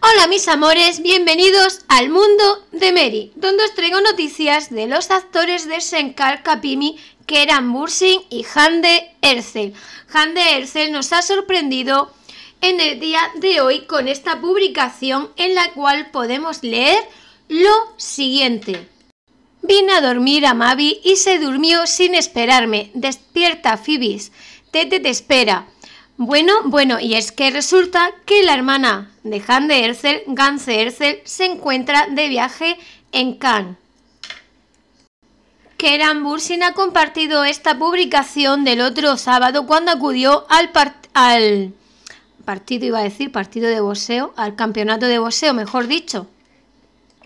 Hola mis amores, bienvenidos al mundo de Mary, donde os traigo noticias de los actores de Senkar Kapimi que eran Bursing y Hande Ercel. Hande Ercel nos ha sorprendido en el día de hoy con esta publicación en la cual podemos leer lo siguiente. Vine a dormir a Mavi y se durmió sin esperarme. Despierta, Phoebis. Tete te espera. Bueno, bueno, y es que resulta que la hermana de Han de Ercel, Ganze Ercel, se encuentra de viaje en Cannes. Keran Bursin ha compartido esta publicación del otro sábado cuando acudió al, al partido, iba a decir, partido de boxeo, al campeonato de boxeo, mejor dicho.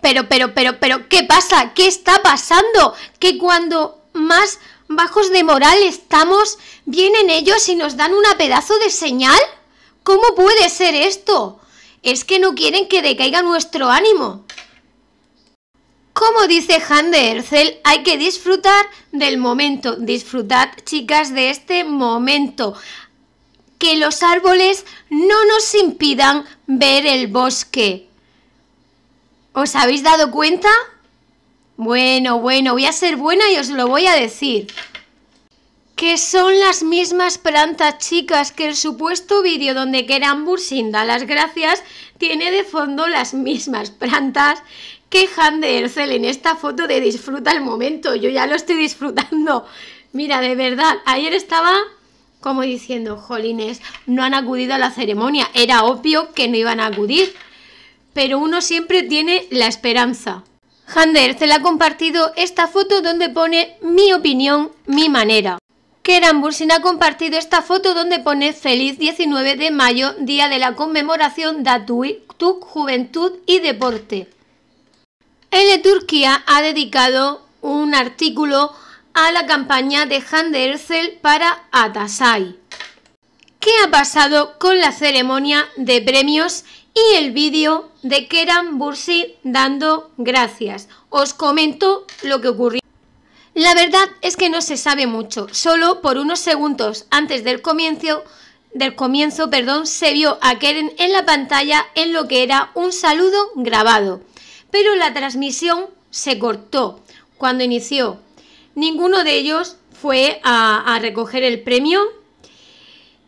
Pero, pero, pero, pero, ¿qué pasa? ¿Qué está pasando? Que cuando más bajos de moral estamos, vienen ellos y nos dan una pedazo de señal. ¿Cómo puede ser esto? Es que no quieren que decaiga nuestro ánimo. Como dice Han de Ercel, hay que disfrutar del momento. Disfrutad, chicas, de este momento. Que los árboles no nos impidan ver el bosque. ¿Os habéis dado cuenta? Bueno, bueno, voy a ser buena y os lo voy a decir. Que son las mismas plantas, chicas, que el supuesto vídeo donde Kerambur sin da las gracias tiene de fondo las mismas plantas que Han de Ercel en esta foto de disfruta el momento. Yo ya lo estoy disfrutando. Mira, de verdad, ayer estaba como diciendo, jolines, no han acudido a la ceremonia. Era obvio que no iban a acudir, pero uno siempre tiene la esperanza. Hander se ha compartido esta foto donde pone mi opinión, mi manera. Keran Bursin ha compartido esta foto donde pone feliz 19 de mayo, día de la conmemoración de tu juventud y deporte. l Turquía ha dedicado un artículo a la campaña de Hande Erzel para Atasai. ¿Qué ha pasado con la ceremonia de premios y el vídeo de Keran Bursi dando gracias. Os comento lo que ocurrió. La verdad es que no se sabe mucho, solo por unos segundos antes del comienzo, del comienzo perdón, se vio a Keren en la pantalla en lo que era un saludo grabado, pero la transmisión se cortó cuando inició. Ninguno de ellos fue a recoger el premio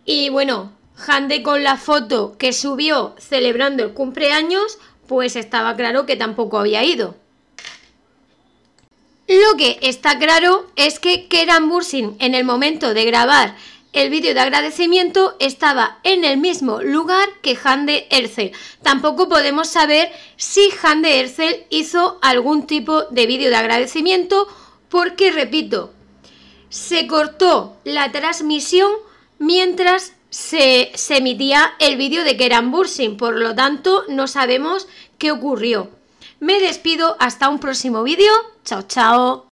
y bueno, Hande con la foto que subió celebrando el cumpleaños, pues estaba claro que tampoco había ido. Lo que está claro es que Keran Bursin en el momento de grabar el vídeo de agradecimiento estaba en el mismo lugar que Hande Ercel. Tampoco podemos saber si Hande Ercel hizo algún tipo de vídeo de agradecimiento porque, repito, se cortó la transmisión mientras se, emitía el vídeo de eran bursing, por lo tanto no sabemos qué ocurrió. Me despido, hasta un próximo vídeo, chao chao.